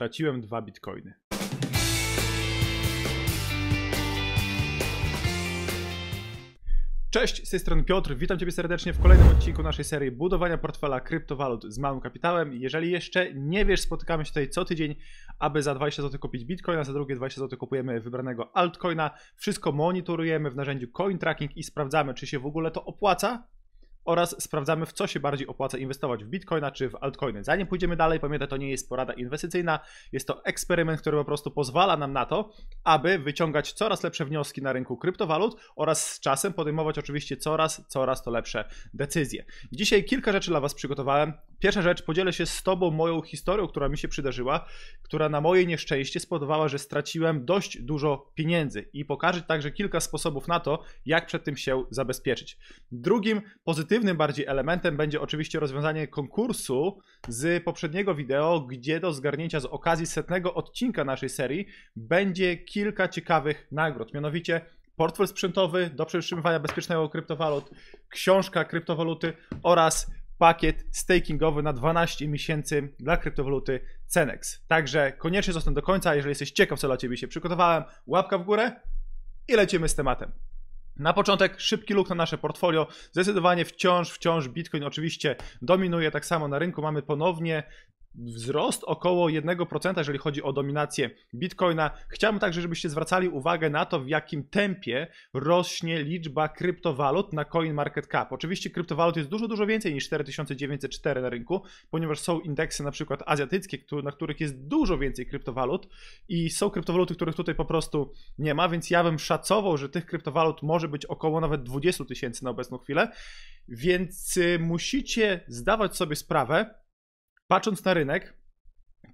straciłem dwa bitcoiny. Cześć, z tej strony Piotr, witam Ciebie serdecznie w kolejnym odcinku naszej serii budowania portfela kryptowalut z małym kapitałem. Jeżeli jeszcze nie wiesz, spotykamy się tutaj co tydzień, aby za 20 zł kupić Bitcoina, za drugie 20 zł kupujemy wybranego altcoina. Wszystko monitorujemy w narzędziu Coin Tracking i sprawdzamy, czy się w ogóle to opłaca, oraz sprawdzamy, w co się bardziej opłaca inwestować w bitcoina czy w altcoiny. Zanim pójdziemy dalej, pamiętaj, to nie jest porada inwestycyjna, jest to eksperyment, który po prostu pozwala nam na to, aby wyciągać coraz lepsze wnioski na rynku kryptowalut oraz z czasem podejmować oczywiście coraz, coraz to lepsze decyzje. Dzisiaj kilka rzeczy dla Was przygotowałem. Pierwsza rzecz, podzielę się z Tobą moją historią, która mi się przydarzyła, która na moje nieszczęście spowodowała, że straciłem dość dużo pieniędzy i pokażę także kilka sposobów na to, jak przed tym się zabezpieczyć. Drugim pozytywnym pozytywnym bardziej elementem będzie oczywiście rozwiązanie konkursu z poprzedniego wideo, gdzie do zgarnięcia z okazji setnego odcinka naszej serii będzie kilka ciekawych nagród. Mianowicie portfel sprzętowy do przetrzymywania bezpiecznego kryptowalut, książka kryptowaluty oraz pakiet stakingowy na 12 miesięcy dla kryptowaluty Cenex. Także koniecznie zostań do końca, jeżeli jesteś ciekaw, co dla Ciebie się przygotowałem, łapka w górę i lecimy z tematem. Na początek szybki look na nasze portfolio. Zdecydowanie wciąż, wciąż Bitcoin oczywiście dominuje tak samo na rynku. Mamy ponownie wzrost około 1%, jeżeli chodzi o dominację Bitcoina. Chciałbym także, żebyście zwracali uwagę na to, w jakim tempie rośnie liczba kryptowalut na CoinMarketCap. Oczywiście kryptowalut jest dużo, dużo więcej niż 4904 na rynku, ponieważ są indeksy na przykład azjatyckie, na których jest dużo więcej kryptowalut i są kryptowaluty, których tutaj po prostu nie ma, więc ja bym szacował, że tych kryptowalut może być około nawet 20 tysięcy na obecną chwilę, więc y, musicie zdawać sobie sprawę, patrząc na rynek,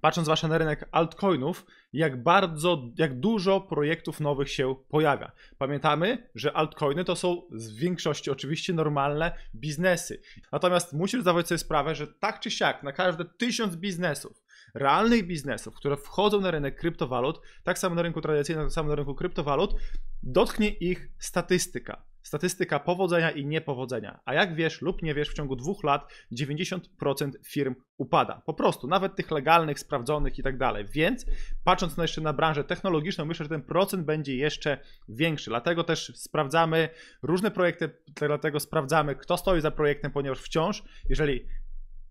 patrząc zwłaszcza na rynek altcoinów, jak bardzo, jak dużo projektów nowych się pojawia. Pamiętamy, że altcoiny to są w większości oczywiście normalne biznesy. Natomiast musisz zdawać sobie sprawę, że tak czy siak na każde tysiąc biznesów, realnych biznesów, które wchodzą na rynek kryptowalut, tak samo na rynku tradycyjnym, tak samo na rynku kryptowalut, dotknie ich statystyka. Statystyka powodzenia i niepowodzenia. A jak wiesz lub nie wiesz, w ciągu dwóch lat 90% firm upada. Po prostu, nawet tych legalnych, sprawdzonych i tak dalej. Więc patrząc jeszcze na branżę technologiczną, myślę, że ten procent będzie jeszcze większy. Dlatego też sprawdzamy różne projekty, dlatego sprawdzamy, kto stoi za projektem, ponieważ wciąż, jeżeli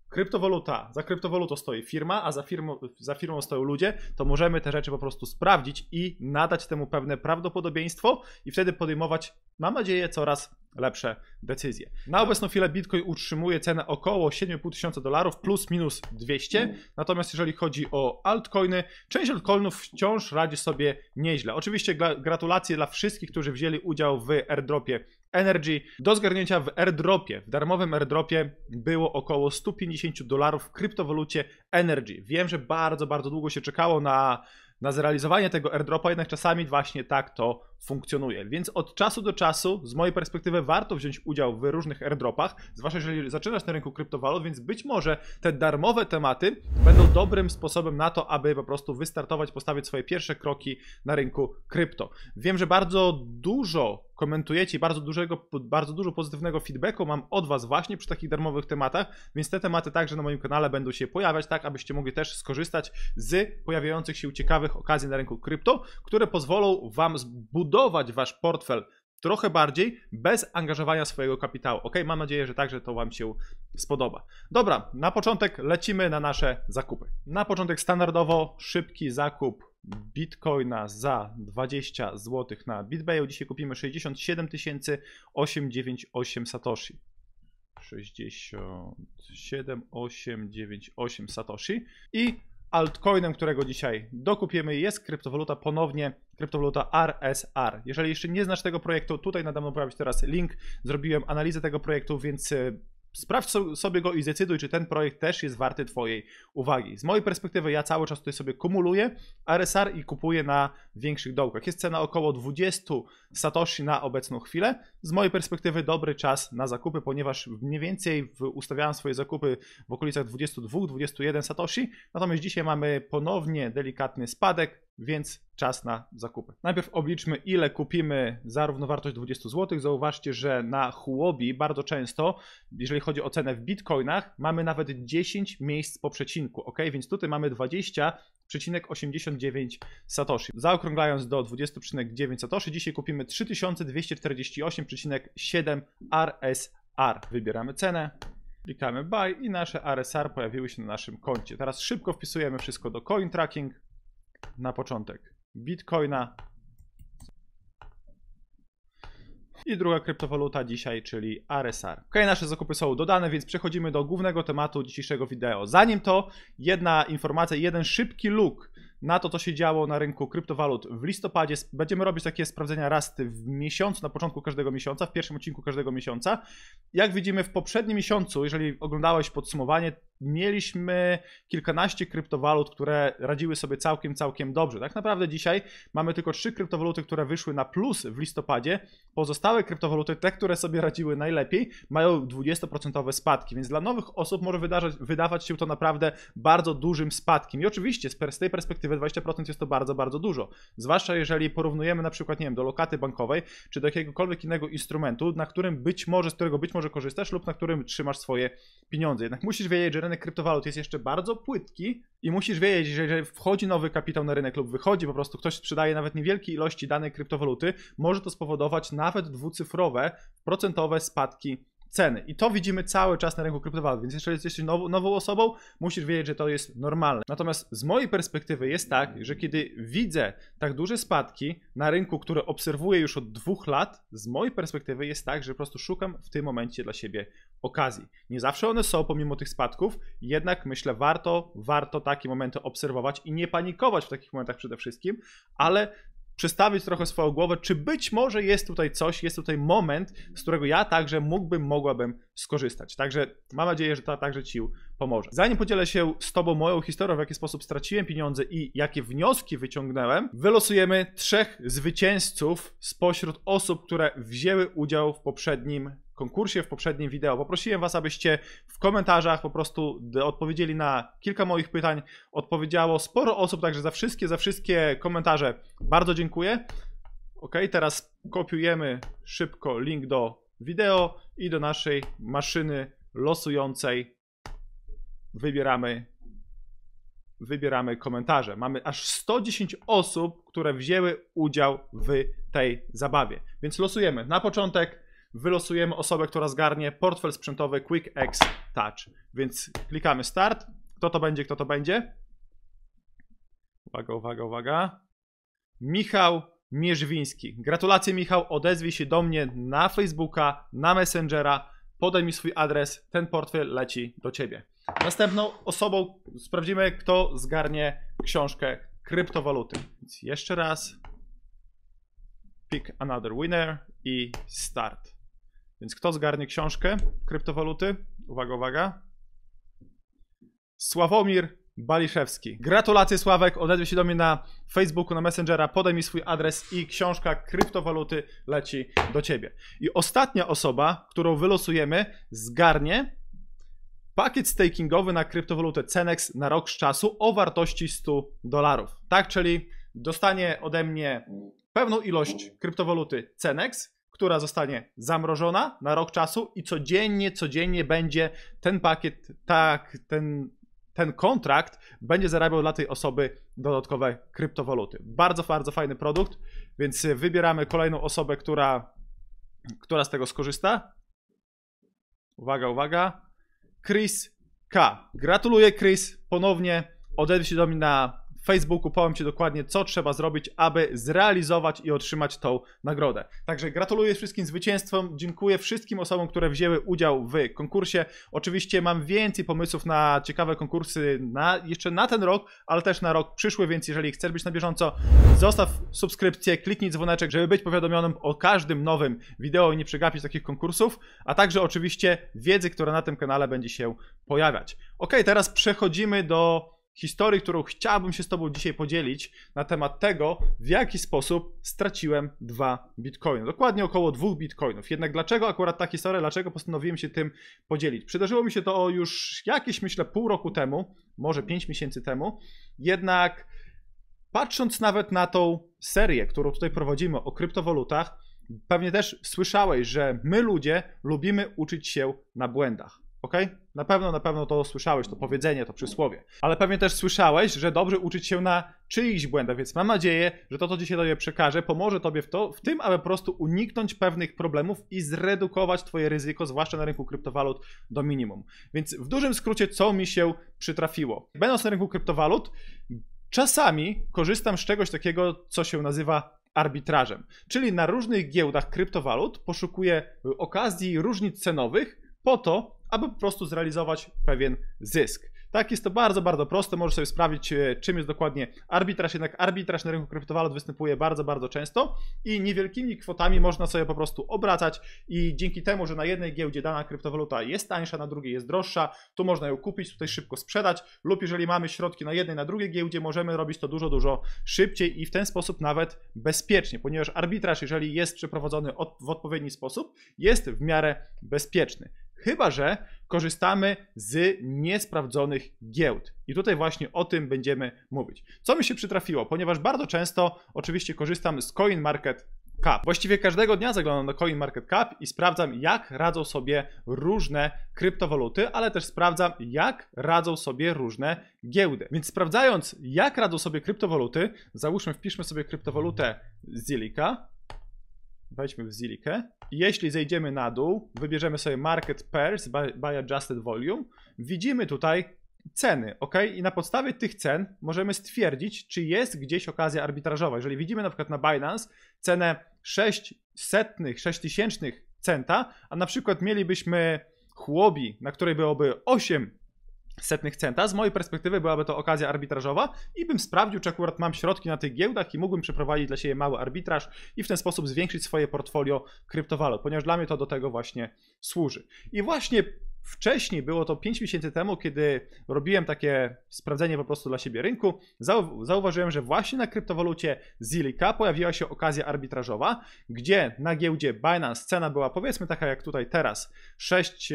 Kryptowaluta. Za kryptowalutą stoi firma, a za firmą, za firmą stoją ludzie, to możemy te rzeczy po prostu sprawdzić i nadać temu pewne prawdopodobieństwo i wtedy podejmować, mam nadzieję, coraz lepsze decyzje. Na obecną chwilę Bitcoin utrzymuje cenę około 7,5 tysiąca dolarów plus minus 200, mm. natomiast jeżeli chodzi o altcoiny, część altcoinów wciąż radzi sobie nieźle. Oczywiście gratulacje dla wszystkich, którzy wzięli udział w airdropie Energy. Do zgarnięcia w airdropie, w darmowym airdropie było około 150 dolarów w kryptowalucie Energy. Wiem, że bardzo, bardzo długo się czekało na na zrealizowanie tego airdropa jednak czasami właśnie tak to funkcjonuje. Więc od czasu do czasu, z mojej perspektywy, warto wziąć udział w różnych airdropach, zwłaszcza jeżeli zaczynasz na rynku kryptowalut, więc być może te darmowe tematy będą dobrym sposobem na to, aby po prostu wystartować, postawić swoje pierwsze kroki na rynku krypto. Wiem, że bardzo dużo komentujecie bardzo, dużego, bardzo dużo pozytywnego feedbacku mam od Was właśnie przy takich darmowych tematach, więc te tematy także na moim kanale będą się pojawiać, tak abyście mogli też skorzystać z pojawiających się ciekawych okazji na rynku krypto, które pozwolą Wam zbudować Wasz portfel trochę bardziej bez angażowania swojego kapitału. Ok, mam nadzieję, że także to Wam się spodoba. Dobra, na początek lecimy na nasze zakupy. Na początek standardowo szybki zakup Bitcoina za 20 zł na BitBayu. Dzisiaj kupimy 67 898 Satoshi. 67 898 Satoshi. I altcoinem, którego dzisiaj dokupimy jest kryptowaluta ponownie, kryptowaluta RSR. Jeżeli jeszcze nie znasz tego projektu, tutaj nade mną pojawi się teraz link. Zrobiłem analizę tego projektu, więc e, Sprawdź sobie go i zdecyduj, czy ten projekt też jest warty Twojej uwagi. Z mojej perspektywy ja cały czas tutaj sobie kumuluję RSR i kupuję na większych dołkach. Jest cena około 20 satoshi na obecną chwilę. Z mojej perspektywy dobry czas na zakupy, ponieważ mniej więcej ustawiałem swoje zakupy w okolicach 22-21 satoshi. Natomiast dzisiaj mamy ponownie delikatny spadek więc czas na zakupy. Najpierw obliczmy, ile kupimy za równowartość 20 zł. Zauważcie, że na Huobi bardzo często, jeżeli chodzi o cenę w bitcoinach, mamy nawet 10 miejsc po przecinku, ok? Więc tutaj mamy 20,89 satoshi. Zaokrąglając do 20,9 satoshi, dzisiaj kupimy 3248,7 RSR. Wybieramy cenę, klikamy buy i nasze RSR pojawiły się na naszym koncie. Teraz szybko wpisujemy wszystko do coin tracking na początek Bitcoina i druga kryptowaluta dzisiaj, czyli RSR. Ok, nasze zakupy są dodane, więc przechodzimy do głównego tematu dzisiejszego wideo. Zanim to, jedna informacja, jeden szybki look na to, co się działo na rynku kryptowalut w listopadzie. Będziemy robić takie sprawdzenia raz w miesiącu, na początku każdego miesiąca, w pierwszym odcinku każdego miesiąca. Jak widzimy w poprzednim miesiącu, jeżeli oglądałeś podsumowanie, mieliśmy kilkanaście kryptowalut, które radziły sobie całkiem, całkiem dobrze. Tak naprawdę dzisiaj mamy tylko trzy kryptowaluty, które wyszły na plus w listopadzie. Pozostałe kryptowaluty, te, które sobie radziły najlepiej, mają 20% spadki, więc dla nowych osób może wydarzać, wydawać się to naprawdę bardzo dużym spadkiem. I oczywiście z tej perspektywy 20% jest to bardzo, bardzo dużo. Zwłaszcza jeżeli porównujemy na przykład, nie wiem, do lokaty bankowej, czy do jakiegokolwiek innego instrumentu, na którym być może, z którego być może korzystasz lub na którym trzymasz swoje pieniądze. Jednak musisz wiedzieć, że rynek kryptowalut jest jeszcze bardzo płytki i musisz wiedzieć, że jeżeli wchodzi nowy kapitał na rynek lub wychodzi, po prostu ktoś sprzedaje nawet niewielkie ilości danej kryptowaluty, może to spowodować nawet dwucyfrowe procentowe spadki ceny. I to widzimy cały czas na rynku kryptowalut, więc jeżeli jesteś now, nową osobą, musisz wiedzieć, że to jest normalne. Natomiast z mojej perspektywy jest tak, że kiedy widzę tak duże spadki na rynku, które obserwuję już od dwóch lat, z mojej perspektywy jest tak, że po prostu szukam w tym momencie dla siebie okazji. Nie zawsze one są pomimo tych spadków, jednak myślę warto, warto takie momenty obserwować i nie panikować w takich momentach przede wszystkim, ale przestawić trochę swoją głowę, czy być może jest tutaj coś, jest tutaj moment, z którego ja także mógłbym, mogłabym skorzystać. Także mam nadzieję, że to także Ci pomoże. Zanim podzielę się z Tobą moją historią, w jaki sposób straciłem pieniądze i jakie wnioski wyciągnąłem, wylosujemy trzech zwycięzców spośród osób, które wzięły udział w poprzednim konkursie w poprzednim wideo. Poprosiłem Was, abyście w komentarzach po prostu odpowiedzieli na kilka moich pytań. Odpowiedziało sporo osób, także za wszystkie, za wszystkie komentarze bardzo dziękuję. Ok, teraz kopiujemy szybko link do wideo i do naszej maszyny losującej wybieramy wybieramy komentarze. Mamy aż 110 osób, które wzięły udział w tej zabawie. Więc losujemy na początek wylosujemy osobę, która zgarnie portfel sprzętowy Quick X Touch. Więc klikamy start. Kto to będzie, kto to będzie? Uwaga, uwaga, uwaga. Michał Mierzwiński. Gratulacje Michał, odezwij się do mnie na Facebooka, na Messengera, podaj mi swój adres, ten portfel leci do Ciebie. Następną osobą sprawdzimy, kto zgarnie książkę kryptowaluty. Więc jeszcze raz pick another winner i start. Więc kto zgarnie książkę kryptowaluty? Uwaga, uwaga. Sławomir Baliszewski. Gratulacje Sławek, odezwij się do mnie na Facebooku, na Messengera, podaj mi swój adres i książka kryptowaluty leci do Ciebie. I ostatnia osoba, którą wylosujemy, zgarnie pakiet stakingowy na kryptowalutę Cenex na rok z czasu o wartości 100 dolarów. Tak, czyli dostanie ode mnie pewną ilość kryptowaluty Cenex, która zostanie zamrożona na rok czasu i codziennie, codziennie będzie ten pakiet, tak, ten, ten kontrakt będzie zarabiał dla tej osoby dodatkowe kryptowaluty. Bardzo, bardzo fajny produkt, więc wybieramy kolejną osobę, która, która z tego skorzysta. Uwaga, uwaga. Chris K. Gratuluję, Chris. Ponownie odezwij się do mnie na Facebooku powiem Ci dokładnie, co trzeba zrobić, aby zrealizować i otrzymać tą nagrodę. Także gratuluję wszystkim zwycięzcom, dziękuję wszystkim osobom, które wzięły udział w konkursie. Oczywiście mam więcej pomysłów na ciekawe konkursy na, jeszcze na ten rok, ale też na rok przyszły, więc jeżeli chcesz być na bieżąco, zostaw subskrypcję, kliknij dzwoneczek, żeby być powiadomionym o każdym nowym wideo i nie przegapić takich konkursów, a także oczywiście wiedzy, która na tym kanale będzie się pojawiać. Ok, teraz przechodzimy do historii, którą chciałbym się z Tobą dzisiaj podzielić na temat tego, w jaki sposób straciłem dwa bitcoiny. Dokładnie około dwóch bitcoinów. Jednak dlaczego akurat ta historia, dlaczego postanowiłem się tym podzielić? Przydarzyło mi się to już jakieś, myślę, pół roku temu, może pięć miesięcy temu. Jednak patrząc nawet na tą serię, którą tutaj prowadzimy o kryptowalutach, pewnie też słyszałeś, że my ludzie lubimy uczyć się na błędach ok? Na pewno, na pewno to słyszałeś, to powiedzenie, to przysłowie. Ale pewnie też słyszałeś, że dobrze uczyć się na czyichś błędach, więc mam nadzieję, że to, co dzisiaj tobie przekażę, pomoże tobie w, to, w tym, aby po prostu uniknąć pewnych problemów i zredukować twoje ryzyko, zwłaszcza na rynku kryptowalut, do minimum. Więc w dużym skrócie, co mi się przytrafiło? Będąc na rynku kryptowalut, czasami korzystam z czegoś takiego, co się nazywa arbitrażem. Czyli na różnych giełdach kryptowalut poszukuję okazji różnic cenowych po to, aby po prostu zrealizować pewien zysk. Tak, jest to bardzo, bardzo proste. Możesz sobie sprawdzić, e, czym jest dokładnie arbitraż. Jednak arbitraż na rynku kryptowalut występuje bardzo, bardzo często i niewielkimi kwotami można sobie po prostu obracać i dzięki temu, że na jednej giełdzie dana kryptowaluta jest tańsza, na drugiej jest droższa, tu można ją kupić, tutaj szybko sprzedać lub jeżeli mamy środki na jednej, na drugiej giełdzie, możemy robić to dużo, dużo szybciej i w ten sposób nawet bezpiecznie, ponieważ arbitraż, jeżeli jest przeprowadzony w odpowiedni sposób, jest w miarę bezpieczny chyba że korzystamy z niesprawdzonych giełd. I tutaj właśnie o tym będziemy mówić. Co mi się przytrafiło? Ponieważ bardzo często oczywiście korzystam z CoinMarketCap. Cap. Właściwie każdego dnia zaglądam na CoinMarketCap i sprawdzam, jak radzą sobie różne kryptowaluty, ale też sprawdzam, jak radzą sobie różne giełdy. Więc sprawdzając, jak radzą sobie kryptowaluty, załóżmy, wpiszmy sobie kryptowalutę Zilika, wejdźmy w Zilikę. Jeśli zejdziemy na dół, wybierzemy sobie Market Pairs by, by Adjusted Volume, widzimy tutaj ceny, ok? I na podstawie tych cen możemy stwierdzić, czy jest gdzieś okazja arbitrażowa. Jeżeli widzimy na przykład na Binance cenę 6 setnych, centa, a na przykład mielibyśmy chłobi, na której byłoby 8 setnych centa. Z mojej perspektywy byłaby to okazja arbitrażowa i bym sprawdził, czy akurat mam środki na tych giełdach i mógłbym przeprowadzić dla siebie mały arbitraż i w ten sposób zwiększyć swoje portfolio kryptowalut, ponieważ dla mnie to do tego właśnie służy. I właśnie wcześniej, było to 5 miesięcy temu, kiedy robiłem takie sprawdzenie po prostu dla siebie rynku, zau zauważyłem, że właśnie na kryptowalucie Zilika pojawiła się okazja arbitrażowa, gdzie na giełdzie Binance cena była powiedzmy taka jak tutaj teraz 6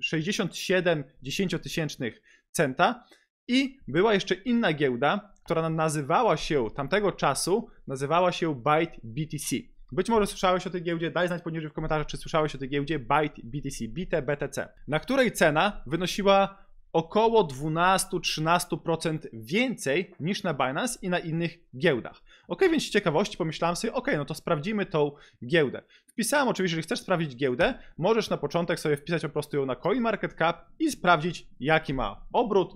67 dziesięciotysięcznych centa i była jeszcze inna giełda, która nazywała się tamtego czasu, nazywała się Byte BTC. Być może słyszałeś o tej giełdzie, daj znać poniżej w komentarzach, czy słyszałeś o tej giełdzie Byte BTC, Bite BTC, na której cena wynosiła około 12-13% więcej niż na Binance i na innych giełdach. Ok, więc z ciekawości pomyślałem sobie, ok, no to sprawdzimy tą giełdę. Wpisałem oczywiście, że chcesz sprawdzić giełdę, możesz na początek sobie wpisać po prostu ją na CoinMarketCap i sprawdzić jaki ma obrót,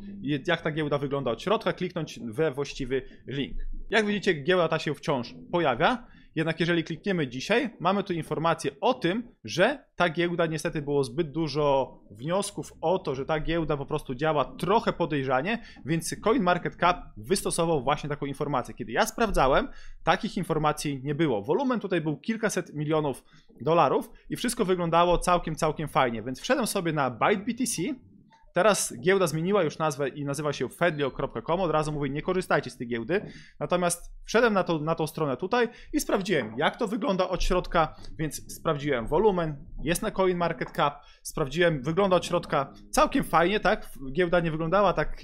jak ta giełda wygląda od środka, kliknąć we właściwy link. Jak widzicie, giełda ta się wciąż pojawia. Jednak jeżeli klikniemy dzisiaj, mamy tu informację o tym, że ta giełda niestety było zbyt dużo wniosków o to, że ta giełda po prostu działa trochę podejrzanie, więc CoinMarketCap wystosował właśnie taką informację. Kiedy ja sprawdzałem, takich informacji nie było. Wolumen tutaj był kilkaset milionów dolarów i wszystko wyglądało całkiem, całkiem fajnie. Więc wszedłem sobie na ByteBTC, Teraz giełda zmieniła już nazwę i nazywa się fedlio.com. Od razu mówię, nie korzystajcie z tej giełdy. Natomiast wszedłem na, to, na tą stronę tutaj i sprawdziłem, jak to wygląda od środka, więc sprawdziłem wolumen, jest na CoinMarketCap, sprawdziłem, wygląda od środka całkiem fajnie, tak? Giełda nie wyglądała tak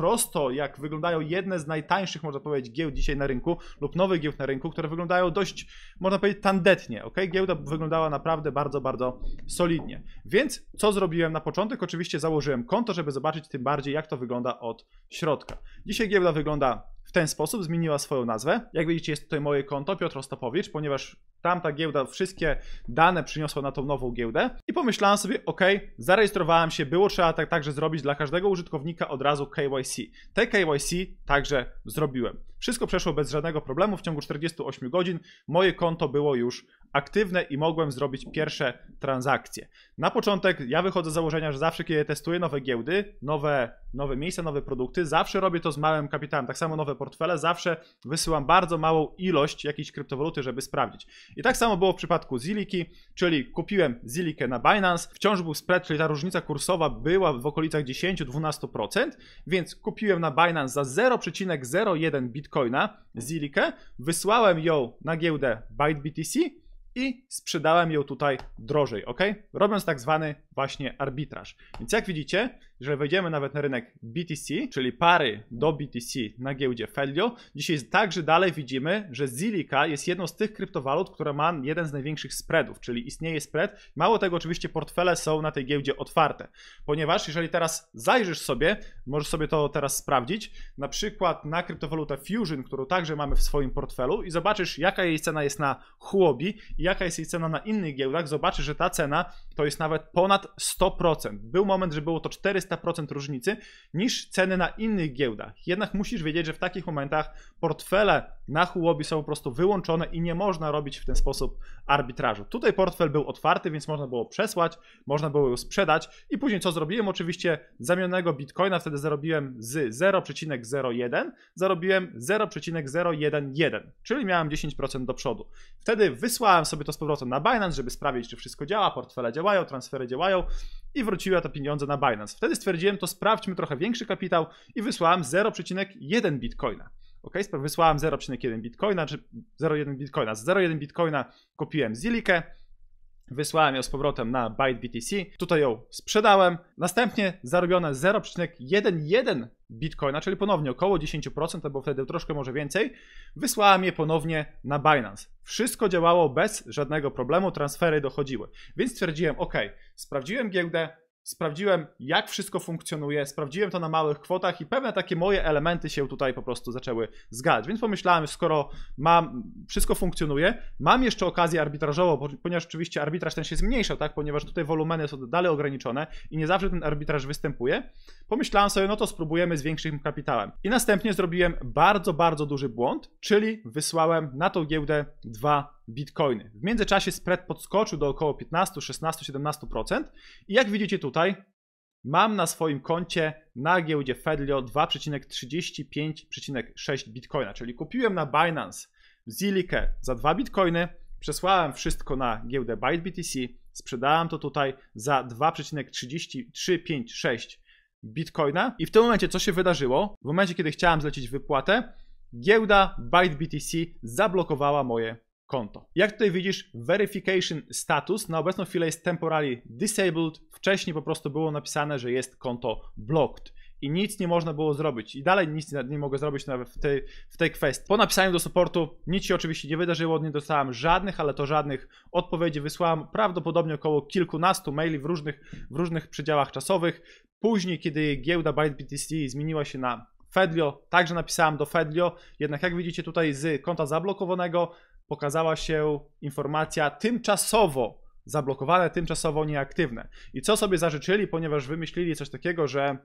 prosto, jak wyglądają jedne z najtańszych, można powiedzieć, giełd dzisiaj na rynku lub nowych giełd na rynku, które wyglądają dość, można powiedzieć, tandetnie. Ok, Giełda wyglądała naprawdę bardzo, bardzo solidnie. Więc co zrobiłem na początek? Oczywiście założyłem konto, żeby zobaczyć tym bardziej, jak to wygląda od środka. Dzisiaj giełda wygląda w ten sposób zmieniła swoją nazwę. Jak widzicie, jest tutaj moje konto, Piotr Ostapowicz, ponieważ tamta giełda wszystkie dane przyniosła na tą nową giełdę. I pomyślałem sobie, ok, zarejestrowałem się, było trzeba tak także zrobić dla każdego użytkownika od razu KYC. Te KYC także zrobiłem. Wszystko przeszło bez żadnego problemu. W ciągu 48 godzin moje konto było już aktywne i mogłem zrobić pierwsze transakcje. Na początek ja wychodzę z założenia, że zawsze kiedy testuję nowe giełdy, nowe, nowe miejsca, nowe produkty, zawsze robię to z małym kapitałem. Tak samo nowe portfele, zawsze wysyłam bardzo małą ilość jakiejś kryptowaluty, żeby sprawdzić. I tak samo było w przypadku Ziliki, czyli kupiłem Zilikę na Binance, wciąż był spread, czyli ta różnica kursowa była w okolicach 10-12%, więc kupiłem na Binance za 0,01 bitcoin Bitcoina, Zilikę, wysłałem ją na giełdę ByteBTC i sprzedałem ją tutaj drożej, ok? Robiąc tak zwany właśnie arbitraż. Więc jak widzicie, jeżeli wejdziemy nawet na rynek BTC, czyli pary do BTC na giełdzie Felio, dzisiaj także dalej widzimy, że Zilliqa jest jedną z tych kryptowalut, która ma jeden z największych spreadów, czyli istnieje spread. Mało tego, oczywiście portfele są na tej giełdzie otwarte, ponieważ jeżeli teraz zajrzysz sobie, możesz sobie to teraz sprawdzić, na przykład na kryptowalutę Fusion, którą także mamy w swoim portfelu i zobaczysz, jaka jej cena jest na Huobi i jaka jest jej cena na innych giełdach, zobaczysz, że ta cena to jest nawet ponad 100%. Był moment, że było to 400% różnicy niż ceny na innych giełdach. Jednak musisz wiedzieć, że w takich momentach portfele na Huobi są po prostu wyłączone i nie można robić w ten sposób arbitrażu. Tutaj portfel był otwarty, więc można było przesłać, można było ją sprzedać i później co zrobiłem? Oczywiście zamienionego bitcoina wtedy zarobiłem z 0,01, zarobiłem 0,011, czyli miałem 10% do przodu. Wtedy wysłałem sobie to z powrotem na Binance, żeby sprawdzić, czy wszystko działa, portfele działają, transfery działają i wróciłem te pieniądze na Binance. Wtedy stwierdziłem, to sprawdźmy trochę większy kapitał i wysłałem 0,1 bitcoina. Ok, wysłałem 0,1 bitcoina, czy 0,1 bitcoina. Z 0,1 bitcoina kupiłem Zilikę, wysłałem ją z powrotem na Byte BTC, tutaj ją sprzedałem. Następnie zarobione 0,11 bitcoina, czyli ponownie około 10%, albo wtedy troszkę może więcej, wysłałem je ponownie na Binance. Wszystko działało bez żadnego problemu, transfery dochodziły. Więc stwierdziłem, ok, sprawdziłem giełdę, sprawdziłem, jak wszystko funkcjonuje, sprawdziłem to na małych kwotach i pewne takie moje elementy się tutaj po prostu zaczęły zgadzać. Więc pomyślałem, skoro mam, wszystko funkcjonuje, mam jeszcze okazję arbitrażową, ponieważ oczywiście arbitraż ten się zmniejsza, tak, ponieważ tutaj wolumeny są dalej ograniczone i nie zawsze ten arbitraż występuje, pomyślałem sobie, no to spróbujemy z większym kapitałem. I następnie zrobiłem bardzo, bardzo duży błąd, czyli wysłałem na tą giełdę dwa bitcoiny. W międzyczasie spread podskoczył do około 15, 16, 17% i jak widzicie tu tutaj, mam na swoim koncie na giełdzie Fedlio 2,35,6 bitcoina, czyli kupiłem na Binance Zilikę za 2 bitcoiny, przesłałem wszystko na giełdę ByteBTC, sprzedałem to tutaj za 2,3356 bitcoina i w tym momencie co się wydarzyło? W momencie kiedy chciałem zlecić wypłatę, giełda ByteBTC zablokowała moje konto. Jak tutaj widzisz, verification status na obecną chwilę jest temporarily disabled. Wcześniej po prostu było napisane, że jest konto blocked i nic nie można było zrobić. I dalej nic nie mogę zrobić nawet w tej, w tej kwestii. Po napisaniu do supportu nic się oczywiście nie wydarzyło, nie dostałem żadnych, ale to żadnych odpowiedzi. Wysłałem prawdopodobnie około kilkunastu maili w różnych, w różnych przedziałach czasowych. Później, kiedy giełda ByteBTC zmieniła się na Fedlio, także napisałem do Fedlio, jednak jak widzicie tutaj z konta zablokowanego pokazała się informacja tymczasowo zablokowane, tymczasowo nieaktywne. I co sobie zażyczyli, ponieważ wymyślili coś takiego, że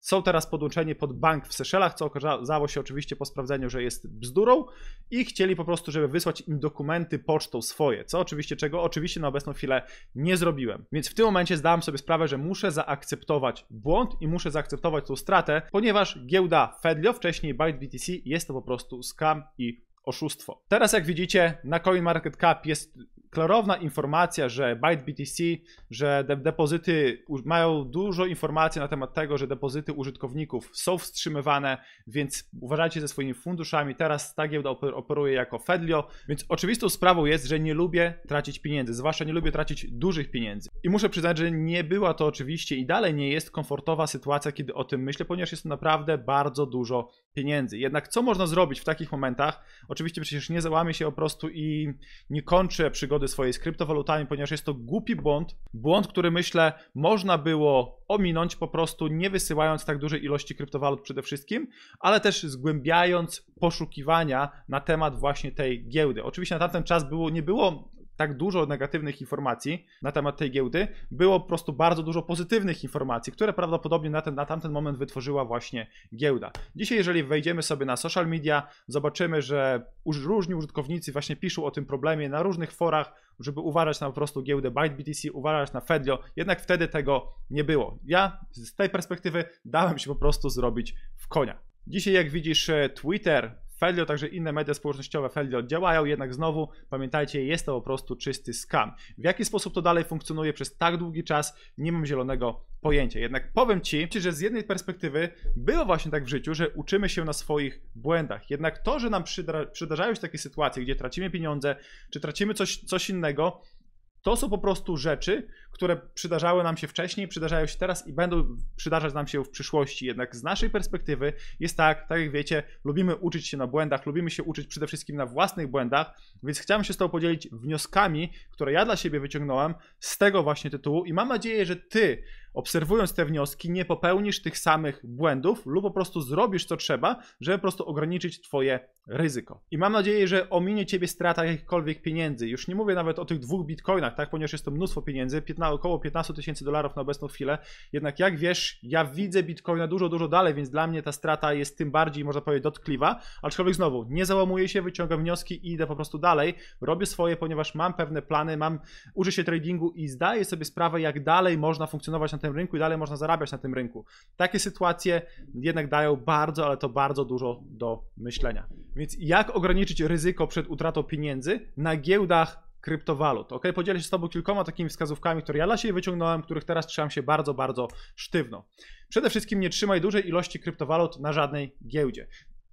są teraz podłączeni pod bank w Seszelach, co okazało się oczywiście po sprawdzeniu, że jest bzdurą i chcieli po prostu, żeby wysłać im dokumenty pocztą swoje, co oczywiście, czego oczywiście na obecną chwilę nie zrobiłem. Więc w tym momencie zdałem sobie sprawę, że muszę zaakceptować błąd i muszę zaakceptować tą stratę, ponieważ giełda Fedlio, wcześniej Byte BTC, jest to po prostu scam i oszustwo. Teraz jak widzicie na CoinMarketCap jest klarowna informacja, że Byte BTC, że de depozyty mają dużo informacji na temat tego, że depozyty użytkowników są wstrzymywane, więc uważajcie ze swoimi funduszami. Teraz ta giełda operuje jako Fedlio, więc oczywistą sprawą jest, że nie lubię tracić pieniędzy, zwłaszcza nie lubię tracić dużych pieniędzy. I muszę przyznać, że nie była to oczywiście i dalej nie jest komfortowa sytuacja, kiedy o tym myślę, ponieważ jest to naprawdę bardzo dużo pieniędzy. Jednak co można zrobić w takich momentach? Oczywiście przecież nie załamię się po prostu i nie kończę przygody przygody swojej z kryptowalutami, ponieważ jest to głupi błąd. Błąd, który myślę można było ominąć po prostu nie wysyłając tak dużej ilości kryptowalut przede wszystkim, ale też zgłębiając poszukiwania na temat właśnie tej giełdy. Oczywiście na tamten czas było, nie było tak dużo negatywnych informacji na temat tej giełdy, było po prostu bardzo dużo pozytywnych informacji, które prawdopodobnie na, ten, na tamten moment wytworzyła właśnie giełda. Dzisiaj, jeżeli wejdziemy sobie na social media, zobaczymy, że różni użytkownicy właśnie piszą o tym problemie na różnych forach, żeby uważać na po prostu giełdę ByteBTC, uważać na Fedlio, jednak wtedy tego nie było. Ja z tej perspektywy dałem się po prostu zrobić w konia. Dzisiaj, jak widzisz, e, Twitter, Felio, także inne media społecznościowe Felio działają, jednak znowu pamiętajcie, jest to po prostu czysty scam. W jaki sposób to dalej funkcjonuje przez tak długi czas, nie mam zielonego pojęcia. Jednak powiem Ci, że z jednej perspektywy było właśnie tak w życiu, że uczymy się na swoich błędach. Jednak to, że nam przydarzają się takie sytuacje, gdzie tracimy pieniądze, czy tracimy coś, coś innego, to są po prostu rzeczy, które przydarzały nam się wcześniej, przydarzają się teraz i będą przydarzać nam się w przyszłości. Jednak z naszej perspektywy jest tak, tak jak wiecie, lubimy uczyć się na błędach, lubimy się uczyć przede wszystkim na własnych błędach, więc chciałem się z Tobą podzielić wnioskami, które ja dla siebie wyciągnąłem z tego właśnie tytułu i mam nadzieję, że Ty obserwując te wnioski, nie popełnisz tych samych błędów lub po prostu zrobisz co trzeba, żeby po prostu ograniczyć Twoje ryzyko. I mam nadzieję, że ominie Ciebie strata jakichkolwiek pieniędzy. Już nie mówię nawet o tych dwóch bitcoinach, tak, ponieważ jest to mnóstwo pieniędzy, około 15 tysięcy dolarów na obecną chwilę. Jednak jak wiesz, ja widzę bitcoina dużo, dużo dalej, więc dla mnie ta strata jest tym bardziej, można powiedzieć, dotkliwa. Aczkolwiek znowu, nie załamuję się, wyciągam wnioski i idę po prostu dalej. Robię swoje, ponieważ mam pewne plany, mam, użę się tradingu i zdaję sobie sprawę, jak dalej można funkcjonować na na tym rynku i dalej można zarabiać na tym rynku. Takie sytuacje jednak dają bardzo, ale to bardzo dużo do myślenia. Więc jak ograniczyć ryzyko przed utratą pieniędzy na giełdach kryptowalut. Ok, podzielę się z Tobą kilkoma takimi wskazówkami, które ja dla siebie wyciągnąłem, których teraz trzymam się bardzo, bardzo sztywno. Przede wszystkim nie trzymaj dużej ilości kryptowalut na żadnej giełdzie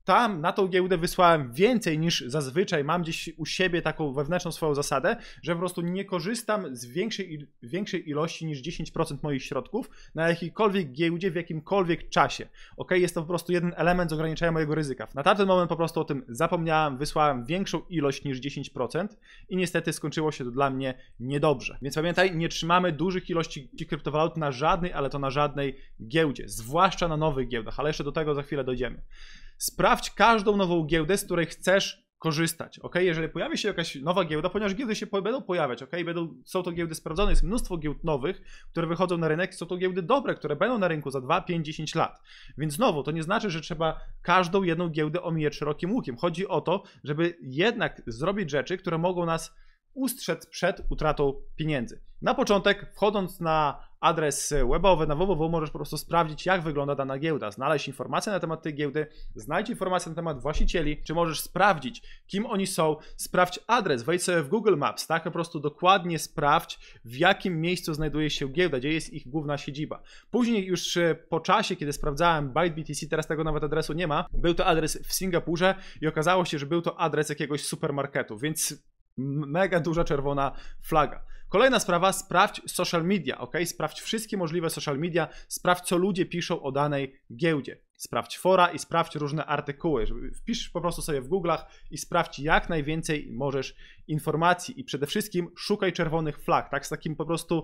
tam na tą giełdę wysłałem więcej niż zazwyczaj. Mam gdzieś u siebie taką wewnętrzną swoją zasadę, że po prostu nie korzystam z większej, większej ilości niż 10% moich środków na jakiejkolwiek giełdzie w jakimkolwiek czasie. Ok, jest to po prostu jeden element z ograniczenia mojego ryzyka. Na tamten moment po prostu o tym zapomniałem, wysłałem większą ilość niż 10% i niestety skończyło się to dla mnie niedobrze. Więc pamiętaj, nie trzymamy dużych ilości kryptowalut na żadnej, ale to na żadnej giełdzie, zwłaszcza na nowych giełdach, ale jeszcze do tego za chwilę dojdziemy sprawdź każdą nową giełdę, z której chcesz korzystać, ok? Jeżeli pojawi się jakaś nowa giełda, ponieważ giełdy się będą pojawiać, ok? Będą, są to giełdy sprawdzone, jest mnóstwo giełd nowych, które wychodzą na rynek, są to giełdy dobre, które będą na rynku za 2, 5, 10 lat. Więc znowu, to nie znaczy, że trzeba każdą jedną giełdę omijać szerokim łukiem. Chodzi o to, żeby jednak zrobić rzeczy, które mogą nas ustrzec przed utratą pieniędzy. Na początek, wchodząc na adres webowy na www możesz po prostu sprawdzić, jak wygląda dana giełda, znaleźć informacje na temat tej giełdy, znajdź informacje na temat właścicieli, czy możesz sprawdzić, kim oni są, sprawdź adres, wejdź sobie w Google Maps, tak, po prostu dokładnie sprawdź, w jakim miejscu znajduje się giełda, gdzie jest ich główna siedziba. Później już e, po czasie, kiedy sprawdzałem ByteBTC, teraz tego nawet adresu nie ma, był to adres w Singapurze i okazało się, że był to adres jakiegoś supermarketu, więc Mega duża czerwona flaga. Kolejna sprawa, sprawdź social media, ok? Sprawdź wszystkie możliwe social media, sprawdź co ludzie piszą o danej giełdzie. Sprawdź fora i sprawdź różne artykuły. Wpisz po prostu sobie w Google'ach i sprawdź jak najwięcej możesz informacji i przede wszystkim szukaj czerwonych flag, tak? Z takim po prostu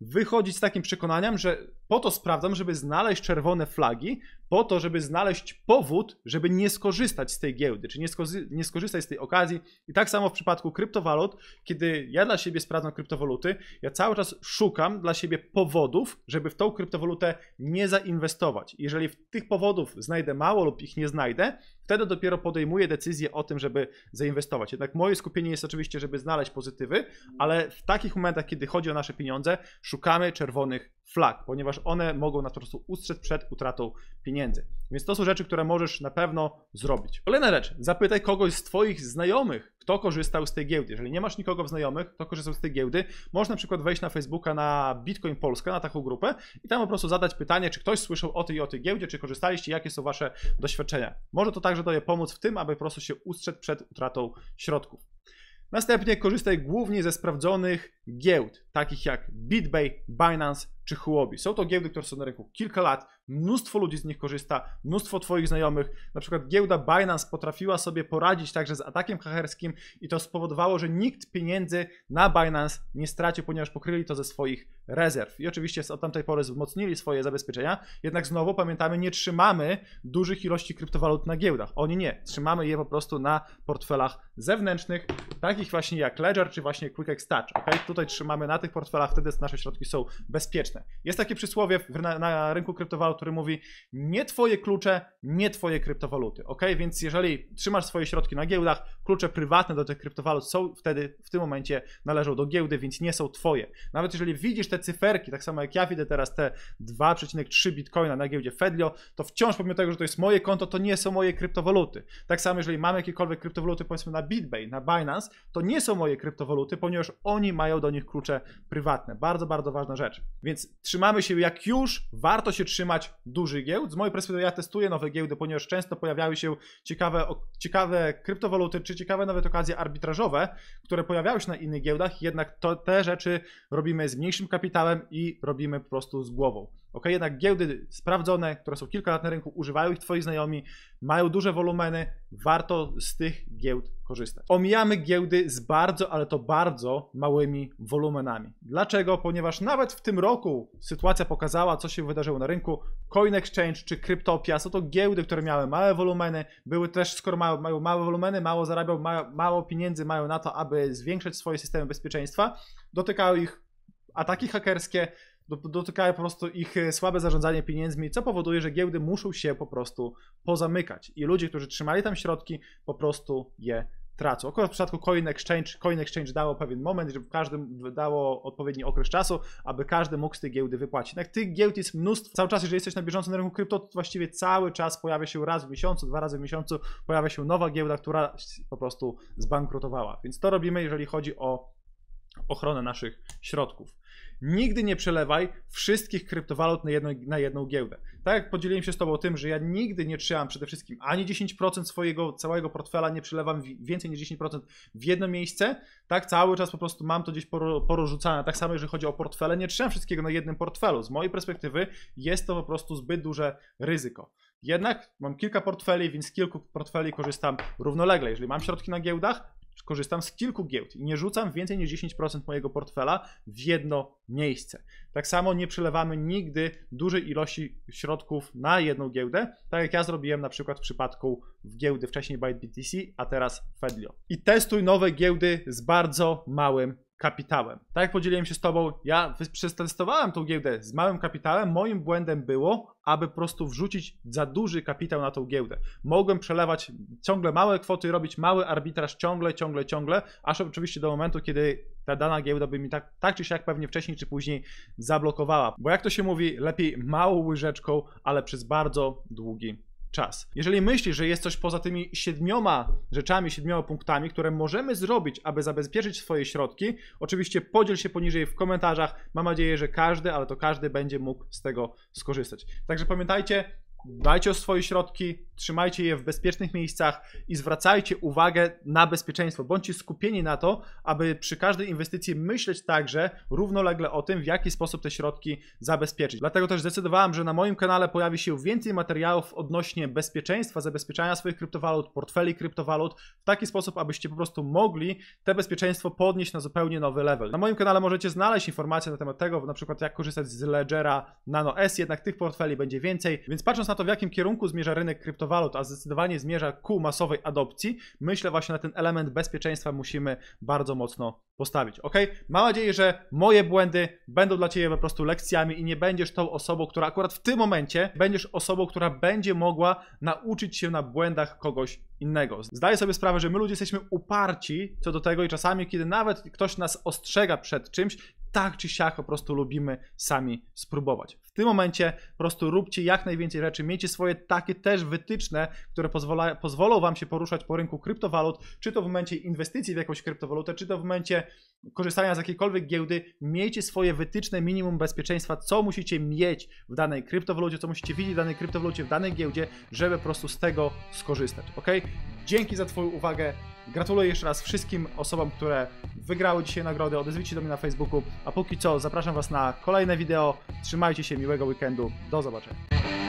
wychodzić z takim przekonaniem, że po to sprawdzam, żeby znaleźć czerwone flagi, po to, żeby znaleźć powód, żeby nie skorzystać z tej giełdy, czy nie, nie, skorzystać z tej okazji. I tak samo w przypadku kryptowalut, kiedy ja dla siebie sprawdzam kryptowaluty, ja cały czas szukam dla siebie powodów, żeby w tą kryptowalutę nie zainwestować. Jeżeli w tych powodów znajdę mało lub ich nie znajdę, wtedy dopiero podejmuję decyzję o tym, żeby zainwestować. Jednak moje skupienie jest oczywiście, żeby znaleźć pozytywy, ale w takich momentach, kiedy chodzi o nasze pieniądze, szukamy czerwonych flag, ponieważ one mogą nas po prostu ustrzec przed utratą pieniędzy. Więc to są rzeczy, które możesz na pewno zrobić. Kolejna rzecz, zapytaj kogoś z Twoich znajomych, kto korzystał z tej giełdy. Jeżeli nie masz nikogo w znajomych, kto korzystał z tej giełdy, można na przykład wejść na Facebooka na Bitcoin Polska, na taką grupę i tam po prostu zadać pytanie, czy ktoś słyszał o tej i o tej giełdzie, czy korzystaliście, jakie są Wasze doświadczenia. Może to także daje pomóc w tym, aby po prostu się ustrzec przed utratą środków. Następnie korzystaj głównie ze sprawdzonych giełd, takich jak BitBay, Binance czy Huobi. Są to giełdy, które są na rynku kilka lat, mnóstwo ludzi z nich korzysta, mnóstwo Twoich znajomych. Na przykład giełda Binance potrafiła sobie poradzić także z atakiem hakerskim i to spowodowało, że nikt pieniędzy na Binance nie stracił, ponieważ pokryli to ze swoich rezerw. I oczywiście od tamtej pory wzmocnili swoje zabezpieczenia, jednak znowu pamiętamy, nie trzymamy dużych ilości kryptowalut na giełdach. Oni nie, trzymamy je po prostu na portfelach zewnętrznych, takich właśnie jak Ledger czy właśnie QuickX Touch. Okay? Tutaj trzymamy na tych portfelach, wtedy nasze środki są bezpieczne. Jest takie przysłowie na, na rynku kryptowalut, który mówi nie twoje klucze, nie twoje kryptowaluty. ok? Więc jeżeli trzymasz swoje środki na giełdach, klucze prywatne do tych kryptowalut są wtedy w tym momencie należą do giełdy, więc nie są twoje. Nawet jeżeli widzisz te cyferki, tak samo jak ja widzę teraz te 2,3 bitcoina na giełdzie Fedlio, to wciąż pomimo tego, że to jest moje konto, to nie są moje kryptowaluty. Tak samo jeżeli mamy jakiekolwiek kryptowaluty powiedzmy na BitBay, na Binance, to nie są moje kryptowaluty, ponieważ oni mają do nich klucze prywatne. Bardzo, bardzo ważna rzecz. Więc trzymamy się jak już, warto się trzymać dużych giełd. Z mojej perspektywy ja testuję nowe giełdy, ponieważ często pojawiały się ciekawe, ciekawe kryptowaluty, czy ciekawe nawet okazje arbitrażowe, które pojawiały się na innych giełdach, jednak to, te rzeczy robimy z mniejszym kapitałem i robimy po prostu z głową. Ok, jednak giełdy sprawdzone, które są kilka lat na rynku, używają ich Twoi znajomi, mają duże wolumeny, warto z tych giełd korzystać. Omijamy giełdy z bardzo, ale to bardzo małymi wolumenami. Dlaczego? Ponieważ nawet w tym roku sytuacja pokazała, co się wydarzyło na rynku. Coin Exchange czy Cryptopia są to giełdy, które miały małe wolumeny, były też, skoro mają, mają małe wolumeny, mało zarabiają, mało, mało pieniędzy mają na to, aby zwiększać swoje systemy bezpieczeństwa. Dotykały ich ataki hakerskie, dotykają po prostu ich e, słabe zarządzanie pieniędzmi, co powoduje, że giełdy muszą się po prostu pozamykać i ludzie, którzy trzymali tam środki, po prostu je tracą. Akurat w przypadku Coin Exchange, Coin Exchange dało pewien moment, żeby każdemu dało odpowiedni okres czasu, aby każdy mógł z tej giełdy wypłacić. No Jednak tych giełd jest mnóstwo. Cały czas, jeżeli jesteś na bieżąco na rynku krypto, to właściwie cały czas pojawia się raz w miesiącu, dwa razy w miesiącu pojawia się nowa giełda, która po prostu zbankrutowała. Więc to robimy, jeżeli chodzi o ochronę naszych środków. Nigdy nie przelewaj wszystkich kryptowalut na jedną, na jedną giełdę. Tak jak podzieliłem się z Tobą tym, że ja nigdy nie trzymam przede wszystkim ani 10% swojego całego portfela, nie przelewam więcej niż 10% w jedno miejsce, tak cały czas po prostu mam to gdzieś porozrzucane. Tak samo jeżeli chodzi o portfele, nie trzymam wszystkiego na jednym portfelu. Z mojej perspektywy jest to po prostu zbyt duże ryzyko. Jednak mam kilka portfeli, więc z kilku portfeli korzystam równolegle. Jeżeli mam środki na giełdach, korzystam z kilku giełd i nie rzucam więcej niż 10% mojego portfela w jedno miejsce. Tak samo nie przelewamy nigdy dużej ilości środków na jedną giełdę, tak jak ja zrobiłem na przykład w przypadku w giełdy wcześniej Byte BTC, a teraz Fedlio. I testuj nowe giełdy z bardzo małym kapitałem. Tak jak podzieliłem się z tobą, ja przetestowałem tą giełdę z małym kapitałem. Moim błędem było, aby po prostu wrzucić za duży kapitał na tą giełdę. Mogłem przelewać ciągle małe kwoty, robić mały arbitraż ciągle, ciągle, ciągle, aż oczywiście do momentu, kiedy ta dana giełda by mi tak, tak czy siak pewnie wcześniej czy później zablokowała. Bo jak to się mówi, lepiej małą łyżeczką, ale przez bardzo długi czas. Jeżeli myślisz, że jest coś poza tymi siedmioma rzeczami, siedmioma punktami, które możemy zrobić, aby zabezpieczyć swoje środki, oczywiście podziel się poniżej w komentarzach. Mam nadzieję, że każdy, ale to każdy będzie mógł z tego skorzystać. Także pamiętajcie, dbajcie o swoje środki, trzymajcie je w bezpiecznych miejscach i zwracajcie uwagę na bezpieczeństwo. Bądźcie skupieni na to, aby przy każdej inwestycji myśleć także równolegle o tym, w jaki sposób te środki zabezpieczyć. Dlatego też zdecydowałem, że na moim kanale pojawi się więcej materiałów odnośnie bezpieczeństwa, zabezpieczania swoich kryptowalut, portfeli kryptowalut w taki sposób, abyście po prostu mogli te bezpieczeństwo podnieść na zupełnie nowy level. Na moim kanale możecie znaleźć informacje na temat tego, na przykład jak korzystać z Ledgera Nano S, jednak tych portfeli będzie więcej, więc patrząc na to, w jakim kierunku zmierza rynek kryptowalut, kryptowalut, a zdecydowanie zmierza ku masowej adopcji, myślę właśnie na ten element bezpieczeństwa musimy bardzo mocno postawić. Ok? Mam nadzieję, że moje błędy będą dla Ciebie po prostu lekcjami i nie będziesz tą osobą, która akurat w tym momencie będziesz osobą, która będzie mogła nauczyć się na błędach kogoś innego. Zdaję sobie sprawę, że my ludzie jesteśmy uparci co do tego i czasami, kiedy nawet ktoś nas ostrzega przed czymś, tak czy siak po prostu lubimy sami spróbować tym momencie po prostu róbcie jak najwięcej rzeczy, miejcie swoje takie też wytyczne, które pozwala, pozwolą Wam się poruszać po rynku kryptowalut, czy to w momencie inwestycji w jakąś kryptowalutę, czy to w momencie korzystania z jakiejkolwiek giełdy, miejcie swoje wytyczne minimum bezpieczeństwa, co musicie mieć w danej kryptowalucie, co musicie widzieć w danej kryptowalucie, w danej giełdzie, żeby po prostu z tego skorzystać, ok? Dzięki za Twoją uwagę. Gratuluję jeszcze raz wszystkim osobom, które wygrały dzisiaj nagrody. Odezwijcie do mnie na Facebooku. A póki co zapraszam Was na kolejne wideo. Trzymajcie się mi miłego weekendu. Do zobaczenia.